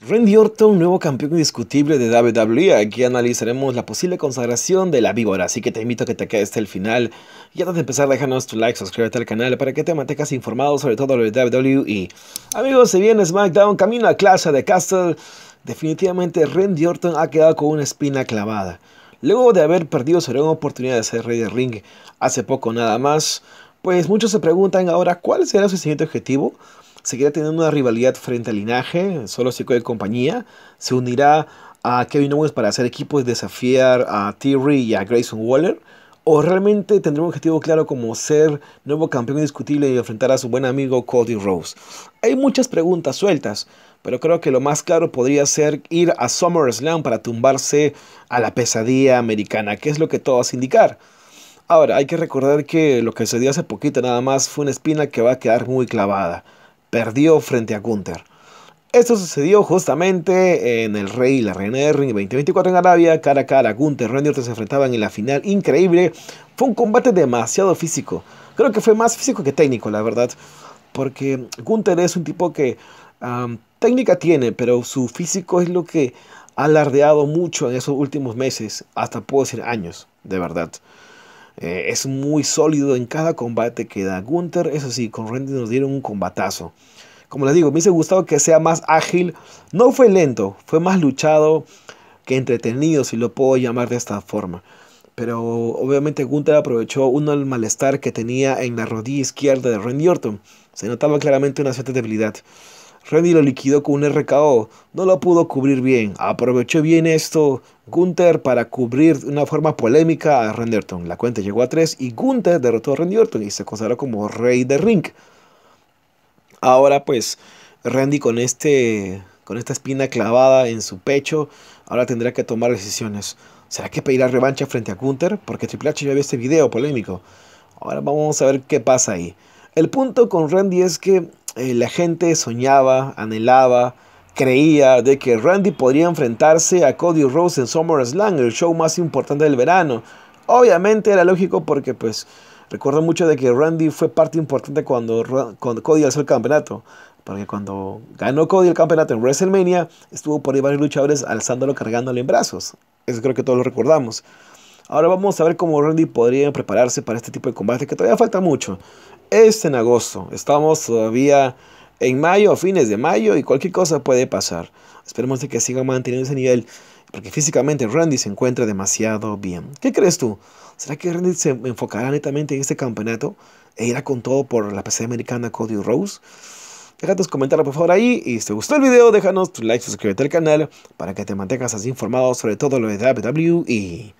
Randy Orton, nuevo campeón indiscutible de WWE, aquí analizaremos la posible consagración de la víbora, así que te invito a que te quedes hasta el final. Y antes de empezar, déjanos tu like, suscríbete al canal para que te mantengas informado sobre todo lo de WWE. Amigos, si viene SmackDown, camino a clase de Castle. Definitivamente Randy Orton ha quedado con una espina clavada. Luego de haber perdido su gran oportunidad de ser rey de ring hace poco nada más, pues muchos se preguntan ahora cuál será su siguiente objetivo seguirá teniendo una rivalidad frente al linaje, solo si de compañía. Se unirá a Kevin Owens para hacer equipo y desafiar a Theory y a Grayson Waller. ¿O realmente tendrá un objetivo claro como ser nuevo campeón indiscutible y enfrentar a su buen amigo Cody Rose? Hay muchas preguntas sueltas, pero creo que lo más claro podría ser ir a SummerSlam para tumbarse a la pesadilla americana, que es lo que todo a indicar. Ahora, hay que recordar que lo que se dio hace poquito nada más fue una espina que va a quedar muy clavada perdió frente a Gunther. Esto sucedió justamente en el Rey y la Reina de Ring 2024 en Arabia, cara a cara, Gunther y Randy Orton se enfrentaban en la final increíble. Fue un combate demasiado físico, creo que fue más físico que técnico, la verdad, porque Gunther es un tipo que técnica tiene, pero su físico es lo que ha alardeado mucho en esos últimos meses, hasta puedo decir años, de verdad. Eh, es muy sólido en cada combate que da Gunther. Eso sí, con Randy nos dieron un combatazo. Como les digo, me hubiese gustado que sea más ágil. No fue lento, fue más luchado que entretenido, si lo puedo llamar de esta forma. Pero obviamente Gunther aprovechó uno del malestar que tenía en la rodilla izquierda de Randy Orton. Se notaba claramente una cierta debilidad. Randy lo liquidó con un RKO, no lo pudo cubrir bien. Aprovechó bien esto Gunther para cubrir de una forma polémica a Randy La cuenta llegó a 3 y Gunther derrotó a Randy y se consagró como rey del ring. Ahora pues Randy con, este, con esta espina clavada en su pecho, ahora tendrá que tomar decisiones. ¿Será que pedirá revancha frente a Gunther? Porque Triple H ya vio este video polémico. Ahora vamos a ver qué pasa ahí. El punto con Randy es que eh, la gente soñaba, anhelaba, creía de que Randy podría enfrentarse a Cody Rose en SummerSlam, el show más importante del verano. Obviamente era lógico porque pues recuerdo mucho de que Randy fue parte importante cuando, cuando Cody alzó el campeonato. Porque cuando ganó Cody el campeonato en WrestleMania, estuvo por ahí varios luchadores alzándolo, cargándolo en brazos. Eso creo que todos lo recordamos. Ahora vamos a ver cómo Randy podría prepararse para este tipo de combate que todavía falta mucho. Es en agosto, estamos todavía en mayo, fines de mayo y cualquier cosa puede pasar. Esperemos de que siga manteniendo ese nivel porque físicamente Randy se encuentra demasiado bien. ¿Qué crees tú? ¿Será que Randy se enfocará netamente en este campeonato e irá con todo por la PC americana Cody Rose? Deja tus comentarios por favor ahí y si te gustó el video déjanos tu like, suscríbete al canal para que te mantengas así informado sobre todo lo de WWE y...